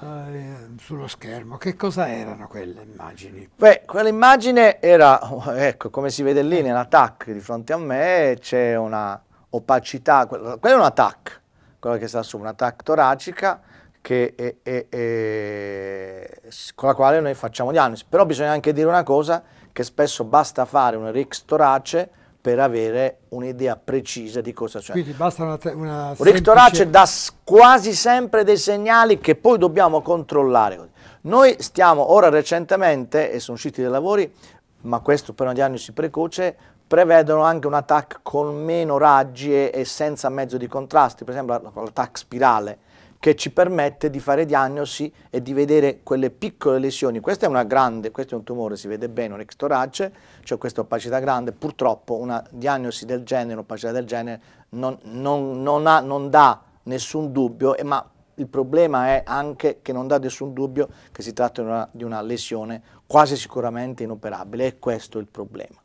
Eh, sullo schermo. Che cosa erano quelle immagini? Beh, quell'immagine era, ecco, come si vede lì eh. nell'attack di fronte a me, c'è una opacità, quello è un attack, quello che sta su, un'attack toracica che è, è, è, con la quale noi facciamo diagnosi. Però bisogna anche dire una cosa, che spesso basta fare un rix torace per avere un'idea precisa di cosa c'è. Quindi basta una, una semplice... Rick dà quasi sempre dei segnali che poi dobbiamo controllare. Noi stiamo ora recentemente, e sono usciti dei lavori, ma questo per una diagnosi precoce, prevedono anche un attacco con meno raggi e, e senza mezzo di contrasti, per esempio l'attacco spirale, che ci permette di fare diagnosi e di vedere quelle piccole lesioni. Questa è una grande, questo è un tumore, si vede bene, un ex cioè questa opacità grande. Purtroppo una diagnosi del genere, un'opacità del genere, non, non, non, ha, non dà nessun dubbio, ma il problema è anche che non dà nessun dubbio che si tratta di una, di una lesione quasi sicuramente inoperabile, e questo è il problema.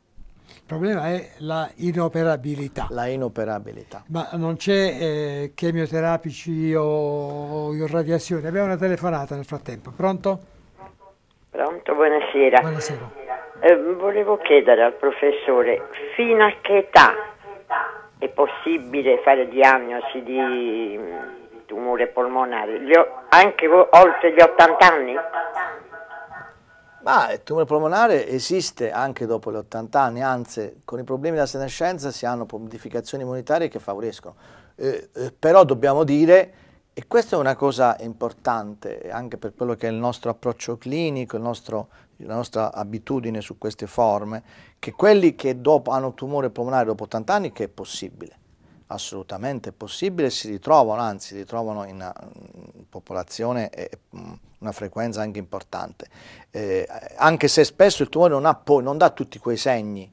Il problema è la inoperabilità. La inoperabilità. Ma non c'è eh, chemioterapici o, o radiazioni. Abbiamo una telefonata nel frattempo. Pronto? Pronto, buonasera. Buonasera. Eh, volevo chiedere al professore fino a che età è possibile fare diagnosi di mm, tumore polmonare? anche oltre gli 80 anni? Ma il tumore polmonare esiste anche dopo gli 80 anni, anzi con i problemi della senescenza si hanno modificazioni immunitarie che favoriscono. Eh, eh, però dobbiamo dire, e questa è una cosa importante anche per quello che è il nostro approccio clinico, nostro, la nostra abitudine su queste forme, che quelli che dopo, hanno tumore polmonare dopo 80 anni, che è possibile, assolutamente possibile, si ritrovano, anzi si ritrovano in, in popolazione... Eh, una frequenza anche importante, eh, anche se spesso il tumore non, ha poi, non dà tutti quei segni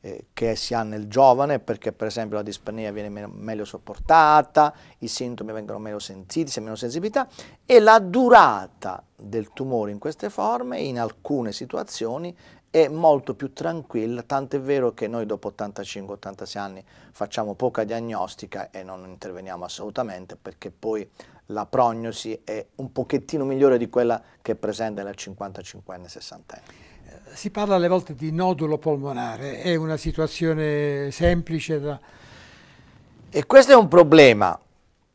eh, che si ha nel giovane, perché per esempio la dispenia viene meno, meglio sopportata, i sintomi vengono meno sentiti, c'è meno sensibilità, e la durata del tumore in queste forme, in alcune situazioni, è molto più tranquilla, tant'è vero che noi dopo 85-86 anni facciamo poca diagnostica e non interveniamo assolutamente perché poi la prognosi è un pochettino migliore di quella che è presente nel 55enne 60 enne Si parla alle volte di nodulo polmonare, è una situazione semplice da... E questo è un problema,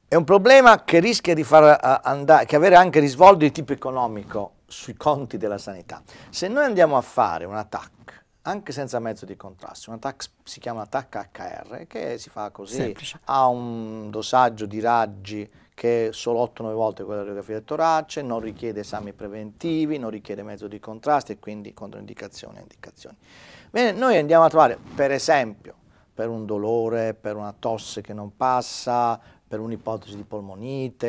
è un problema che rischia di far eh, andare, che avere anche risvolti di tipo economico sui conti della sanità. Se noi andiamo a fare un attacco anche senza mezzo di contrasto. Un attacco, si chiama attacco HR che si fa così, Semplice. ha un dosaggio di raggi che è solo 8-9 volte quella radiografia del torace, non richiede esami preventivi, non richiede mezzo di contrasto e quindi controindicazioni e indicazioni. Bene, noi andiamo a trovare, per esempio, per un dolore, per una tosse che non passa, per un'ipotesi di polmonite,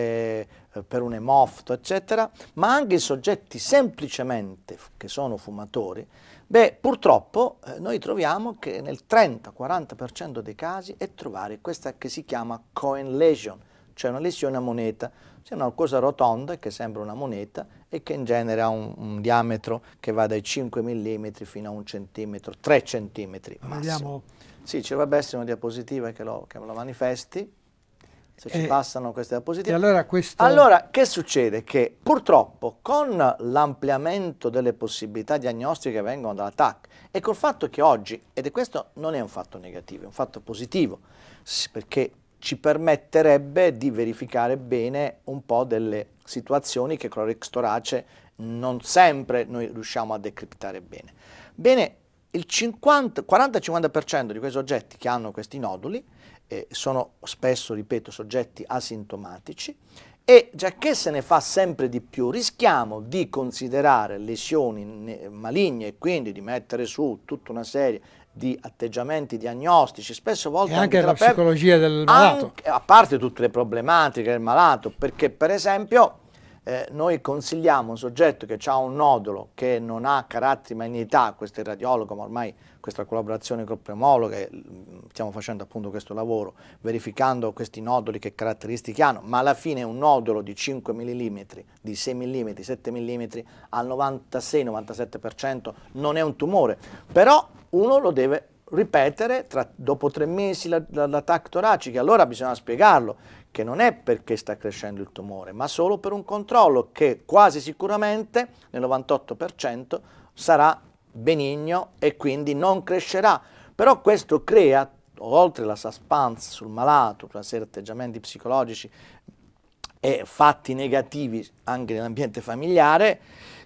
eh, per un emofto, eccetera, ma anche soggetti semplicemente che sono fumatori, beh, purtroppo eh, noi troviamo che nel 30-40% dei casi è trovare questa che si chiama coin lesion, cioè una lesione a moneta, cioè una cosa rotonda che sembra una moneta e che in genere ha un, un diametro che va dai 5 mm fino a un centimetro, 3 cm massimo. Vediamo. Sì, ci dovrebbe essere una diapositiva che lo, che lo manifesti se ci eh, passano queste diapositive. Allora, questo... allora, che succede? Che purtroppo con l'ampliamento delle possibilità diagnostiche che vengono dalla TAC e col fatto che oggi, ed è questo non è un fatto negativo, è un fatto positivo, perché ci permetterebbe di verificare bene un po' delle situazioni che con l'orex Torace non sempre noi riusciamo a decriptare bene. Bene, il 40-50% di questi oggetti che hanno questi noduli eh, sono spesso, ripeto, soggetti asintomatici e giacché se ne fa sempre di più rischiamo di considerare lesioni maligne e quindi di mettere su tutta una serie di atteggiamenti diagnostici, spesso volte e anche, anche la psicologia del malato. Anche, a parte tutte le problematiche del malato, perché per esempio eh, noi consigliamo un soggetto che ha un nodulo che non ha caratteri magnità, questo è il radiologo, ma ormai questa collaborazione con Premologa, mm, stiamo facendo appunto questo lavoro, verificando questi noduli che caratteristiche hanno, ma alla fine un nodulo di 5 mm, di 6 mm, 7 mm, al 96-97% non è un tumore, però uno lo deve ripetere tra, dopo tre mesi l'attacco toracico, allora bisogna spiegarlo che non è perché sta crescendo il tumore, ma solo per un controllo che quasi sicuramente nel 98% sarà benigno e quindi non crescerà. Però questo crea, oltre la suspense sul malato, una serie di atteggiamenti psicologici e fatti negativi anche nell'ambiente familiare,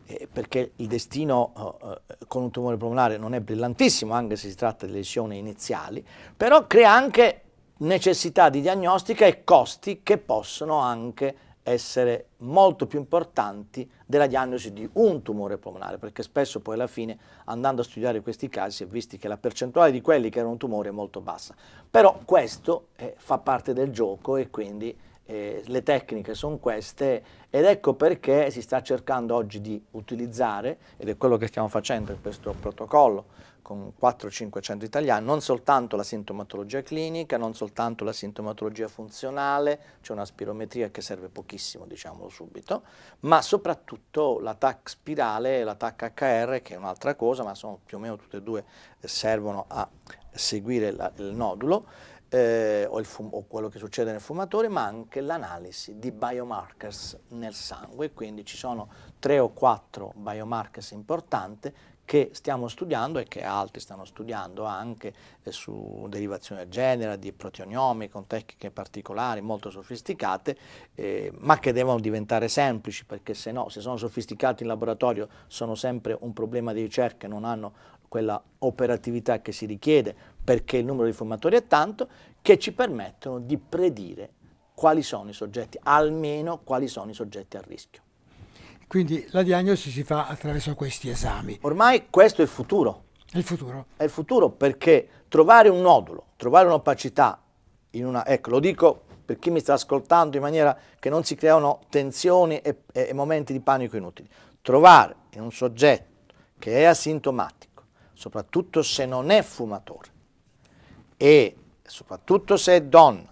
eh, perché il destino eh, eh con un tumore polmonare non è brillantissimo, anche se si tratta di lesioni iniziali, però crea anche necessità di diagnostica e costi che possono anche essere molto più importanti della diagnosi di un tumore polmonare, perché spesso poi alla fine andando a studiare questi casi si è visto che la percentuale di quelli che erano un tumore è molto bassa. Però questo eh, fa parte del gioco e quindi eh, le tecniche sono queste ed ecco perché si sta cercando oggi di utilizzare, ed è quello che stiamo facendo in questo protocollo con 4-500 italiani, non soltanto la sintomatologia clinica, non soltanto la sintomatologia funzionale, c'è cioè una spirometria che serve pochissimo, diciamolo subito, ma soprattutto la TAC spirale e la TAC HR, che è un'altra cosa, ma sono più o meno tutte e due servono a seguire la, il nodulo, eh, o, fum- o, quello che succede nel fumatore, ma anche l'analisi di biomarkers nel sangue. Quindi ci sono tre o quattro biomarkers importanti che stiamo studiando e che altri stanno studiando anche eh, su derivazione del genere, di proteoniomi, con tecniche particolari molto sofisticate, eh, ma che devono diventare semplici perché se no, se sono sofisticati in laboratorio, sono sempre un problema di ricerca e non hanno quella operatività che si richiede perché il numero di formatori è tanto, che ci permettono di predire quali sono i soggetti, almeno quali sono i soggetti a rischio. Quindi la diagnosi si fa attraverso questi esami. Ormai questo è il futuro. È il futuro. È il futuro perché trovare un nodulo, trovare un'opacità in una... Ecco, lo dico per chi mi sta ascoltando in maniera che non si creano tensioni e, e momenti di panico inutili. Trovare in un soggetto che è asintomatico, soprattutto se non è fumatore, e soprattutto se è donna,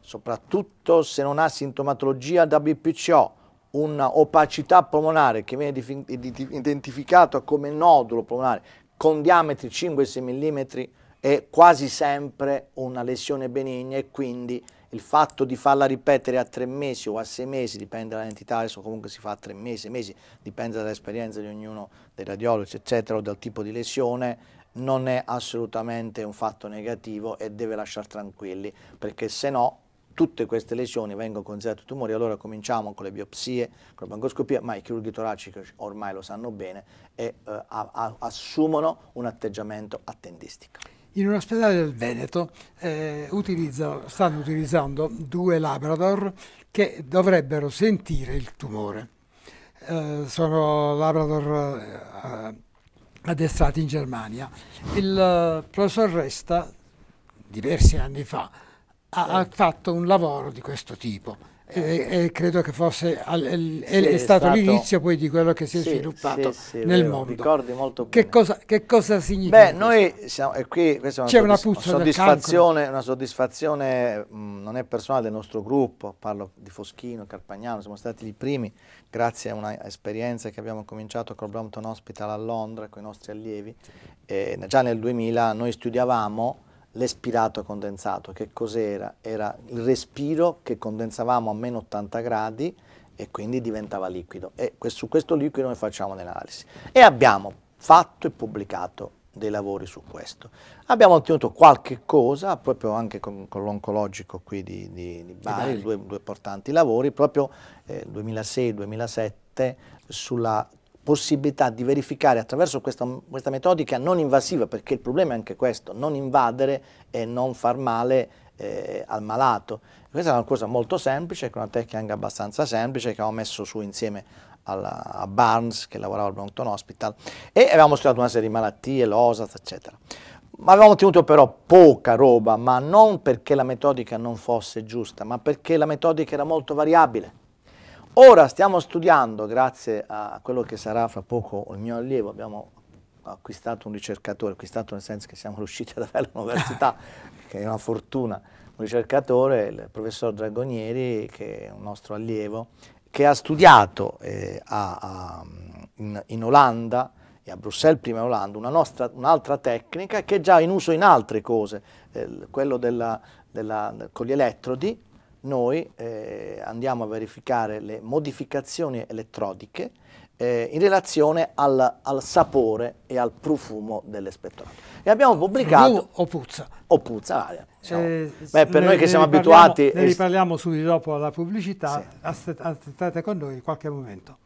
soprattutto se non ha sintomatologia da BPCO, un'opacità polmonare che viene identificata come nodulo polmonare con diametri 5-6 mm è quasi sempre una lesione benigna e quindi il fatto di farla ripetere a tre mesi o a sei mesi, dipende dall'entità, adesso comunque si fa a tre mesi, mesi, dipende dall'esperienza di ognuno dei radiologi, eccetera, o dal tipo di lesione, non è assolutamente un fatto negativo e deve lasciar tranquilli, perché se no tutte queste lesioni vengono considerate tumori, allora cominciamo con le biopsie, con la bancoscopia, ma i chirurghi toracici ormai lo sanno bene e eh, assumono un atteggiamento attendistico. In un ospedale del Veneto eh, utilizza, stanno utilizzando due Labrador che dovrebbero sentire il tumore. Eh, sono Labrador eh, addestrati in Germania. Il eh, professor Resta, diversi anni fa, ha, ha fatto un lavoro di questo tipo e, e, credo che fosse al, il, sì, è, stato, stato l'inizio poi di quello che si è sì, sviluppato sì, nel vero, mondo. Che cosa, che cosa, significa? Beh, questo? noi siamo, e qui questa è una, soddisf una soddisfazione, una soddisfazione mh, non è personale del nostro gruppo, parlo di Foschino, Carpagnano, siamo stati i primi grazie a un'esperienza che abbiamo cominciato col Brompton Hospital a Londra con i nostri allievi. E già nel 2000 noi studiavamo l'espirato condensato, che cos'era? Era il respiro che condensavamo a meno 80 gradi e quindi diventava liquido e su questo liquido noi facciamo l'analisi e abbiamo fatto e pubblicato dei lavori su questo. Abbiamo ottenuto qualche cosa, proprio anche con, con l'oncologico qui di, di, di Bari, due, due, portanti lavori, proprio eh, 2006-2007 sulla possibilità di verificare attraverso questa, questa, metodica non invasiva, perché il problema è anche questo, non invadere e non far male eh, al malato. Questa è una cosa molto semplice, con una tecnica anche abbastanza semplice che avevamo messo su insieme alla, a Barnes che lavorava al Brompton Hospital e avevamo studiato una serie di malattie, l'OSAS, eccetera. Ma avevamo ottenuto però poca roba, ma non perché la metodica non fosse giusta, ma perché la metodica era molto variabile. Ora stiamo studiando, grazie a quello che sarà fra poco il mio allievo, abbiamo acquistato un ricercatore, acquistato nel senso che siamo riusciti ad avere l'università, che è una fortuna, un ricercatore, il professor Dragonieri, che è un nostro allievo, che ha studiato eh, a, a, in, in, Olanda e a Bruxelles, prima in Olanda, un'altra tecnica che è già in uso in altre cose, eh, quello della, della, con gli elettrodi, noi eh, andiamo a verificare le modificazioni elettrodiche eh, in relazione al, al, sapore e al profumo dell'espettorato. E abbiamo pubblicato... Profumo o puzza? O puzza, ah, diciamo. eh, Beh, per noi che siamo abituati... Ne riparliamo subito dopo la pubblicità, sì. aspettate con noi qualche momento.